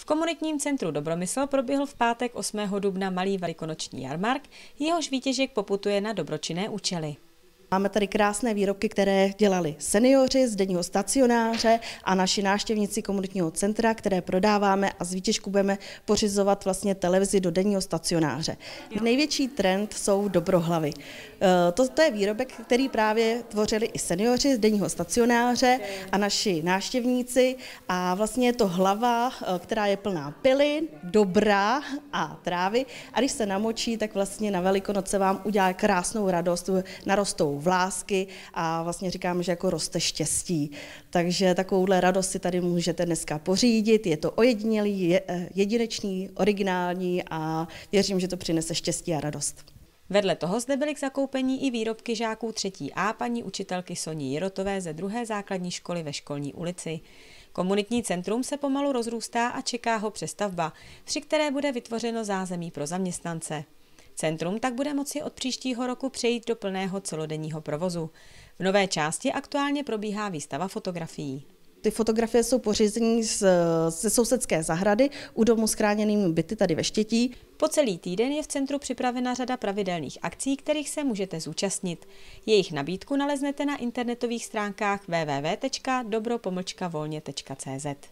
V komunitním centru Dobromysl proběhl v pátek 8. dubna malý velikonoční jarmark, jehož výtěžek poputuje na dobročinné účely. Máme tady krásné výrobky, které dělali seniori z denního stacionáře a naši návštěvníci komunitního centra, které prodáváme a z výtěžku budeme pořizovat vlastně televizi do denního stacionáře. Největší trend jsou dobrohlavy. Eh, to je výrobek, který právě tvořili i seniori z denního stacionáře a naši návštěvníci a vlastně je to hlava, eh, která je plná pilin, dobrá a trávy a když se namočí, tak vlastně na Velikonoce vám udělá krásnou radost, narostou v lásky a vlastně říkám, že jako roste štěstí. Takže takovouhle radost si tady můžete dneska pořídit, je to ojedinělý, eh, jedinečný, originální a věřím, že to přinese štěstí a radost. Vedle toho zde byly k zakoupení i výrobky žáků 3A paní učitelky Soní Jirotové ze druhé základní školy ve školní ulici. Komunitní centrum se pomalu rozrůstá a čeká ho přestavba, při které bude vytvořeno zázemí pro zaměstnance. Centrum tak bude moci od příštího roku přejít do plného celodenního provozu. V nové části aktuálně probíhá výstava fotografií. Ty fotografie jsou pořízení z, ze sousedské zahrady u domu s chráněnými byty tady ve Štětí. Po celý týden je v centru připravena řada pravidelných akcí, kterých se můžete zúčastnit. Jejich nabídku naleznete na internetových stránkách www.dobropomlčkavolně.cz.